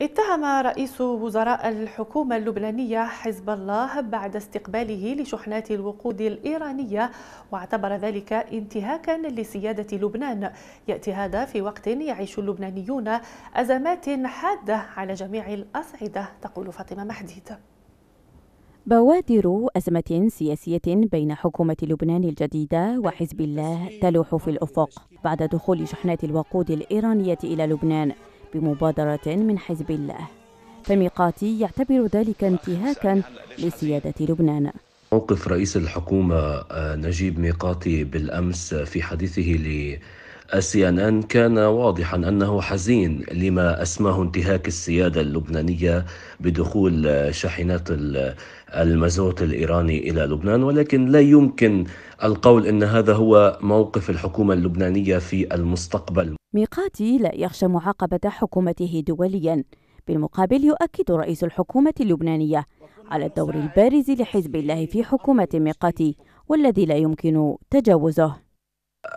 اتهم رئيس وزراء الحكومة اللبنانية حزب الله بعد استقباله لشحنات الوقود الإيرانية واعتبر ذلك انتهاكا لسيادة لبنان يأتي هذا في وقت يعيش اللبنانيون أزمات حادة على جميع الأصعدة تقول فاطمة محديد بوادر أزمة سياسية بين حكومة لبنان الجديدة وحزب الله تلوح في الأفق بعد دخول شحنات الوقود الإيرانية إلى لبنان بمبادرة من حزب الله فميقاتي يعتبر ذلك انتهاكا لسيادة لبنان موقف رئيس الحكومة آه، نجيب ميقاتي بالأمس في حديثه ل السي ان ان كان واضحا انه حزين لما اسماه انتهاك السياده اللبنانيه بدخول شاحنات المازوت الايراني الى لبنان ولكن لا يمكن القول ان هذا هو موقف الحكومه اللبنانيه في المستقبل. ميقاتي لا يخشى معاقبه حكومته دوليا. بالمقابل يؤكد رئيس الحكومه اللبنانيه على الدور البارز لحزب الله في حكومه ميقاتي والذي لا يمكن تجاوزه.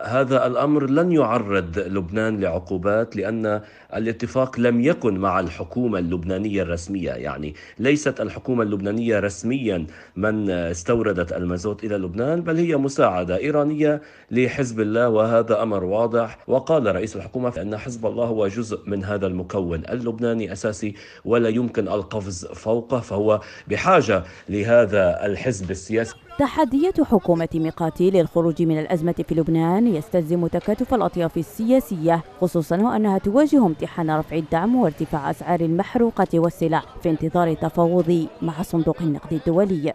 هذا الامر لن يعرض لبنان لعقوبات لان الاتفاق لم يكن مع الحكومه اللبنانيه الرسميه، يعني ليست الحكومه اللبنانيه رسميا من استوردت المازوت الى لبنان بل هي مساعده ايرانيه لحزب الله وهذا امر واضح وقال رئيس الحكومه ان حزب الله هو جزء من هذا المكون اللبناني اساسي ولا يمكن القفز فوقه فهو بحاجه لهذا الحزب السياسي. تحديات حكومه ميقاتي للخروج من الازمه في لبنان يستلزم تكاتف الأطياف السياسية خصوصا وأنها تواجه امتحان رفع الدعم وارتفاع أسعار المحروقة والسلع في انتظار التفاوض مع صندوق النقد الدولي